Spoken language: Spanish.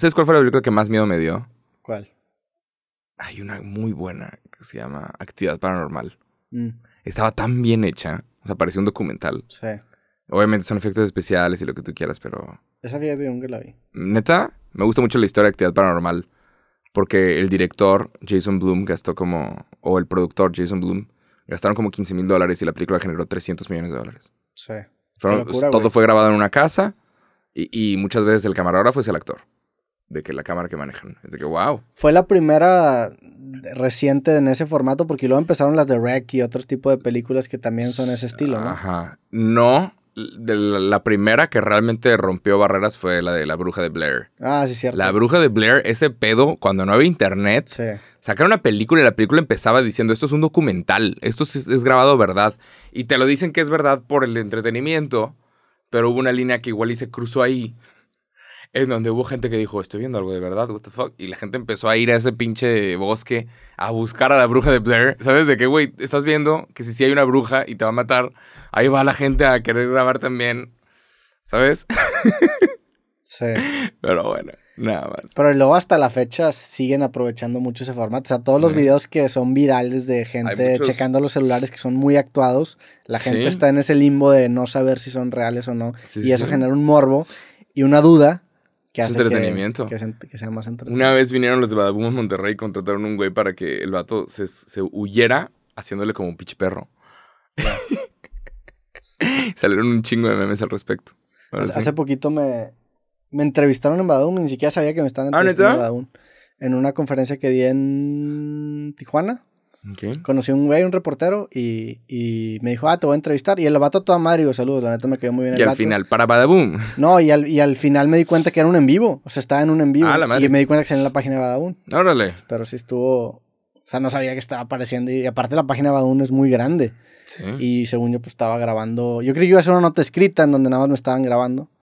¿Sabes cuál fue la película que más miedo me dio? ¿Cuál? Hay una muy buena que se llama Actividad Paranormal. Mm. Estaba tan bien hecha. O sea, parecía un documental. Sí. Obviamente son efectos especiales y lo que tú quieras, pero. Esa fíjate nunca la vi. Neta, me gusta mucho la historia de Actividad Paranormal. Porque el director Jason Bloom gastó como. O el productor Jason Bloom gastaron como 15 mil dólares y la película generó 300 millones de dólares. Sí. todo fue grabado en una casa y muchas veces el camarógrafo es el actor de que la cámara que manejan. Es de que, wow. Fue la primera reciente en ese formato porque luego empezaron las de Rec y otros tipos de películas que también son ese estilo, ¿no? Ajá. No, la, primera que realmente rompió barreras fue la de la bruja de Blair. Ah, sí, cierto. La bruja de Blair, ese pedo, cuando no había internet, sacaron una película y la película empezaba diciendo, esto es un documental, esto es, es grabado verdad. Y te lo dicen que es verdad por el entretenimiento, pero hubo una línea que igual y se cruzó ahí en donde hubo gente que dijo, estoy viendo algo de verdad, what the fuck, y la gente empezó a ir a ese pinche bosque a buscar a la bruja de Blair, ¿sabes? De que, güey, estás viendo que si sí hay una bruja y te va a matar, ahí va la gente a querer grabar también, ¿sabes? Sí. Pero bueno, nada más. Pero luego hasta la fecha siguen aprovechando mucho ese formato. O sea, todos los videos que son virales de gente checando los celulares que son muy actuados, la gente está en ese limbo de no saber si son reales o no. y eso genera un morbo y una duda que hace entretenimiento. Que, sea más entretenimiento. Una vez vinieron los de en Monterrey y contrataron un güey para que el vato se, huyera haciéndole como un pinche perro. Salieron un chingo de memes al respecto. Hace, poquito me, entrevistaron en y ni siquiera sabía que me estaban ah, entrevistando en Badaboom En una conferencia que di en Tijuana, Conocí a un güey, un reportero, y, me dijo, ah, te voy a entrevistar. Y el vato toda madre, digo, saludos, la neta me quedó muy bien. Y al final, para Badaboom. No, y al, final me di cuenta que era un en vivo. O sea, estaba en un en vivo. Ah, y me di cuenta que estaba en la página de Badaboom. Órale. Pero si estuvo. O sea, no sabía que estaba apareciendo. Y aparte, la página de Badaboom es muy grande. Y según yo, pues estaba grabando. Yo creí que iba a ser una nota escrita en donde nada más me estaban grabando.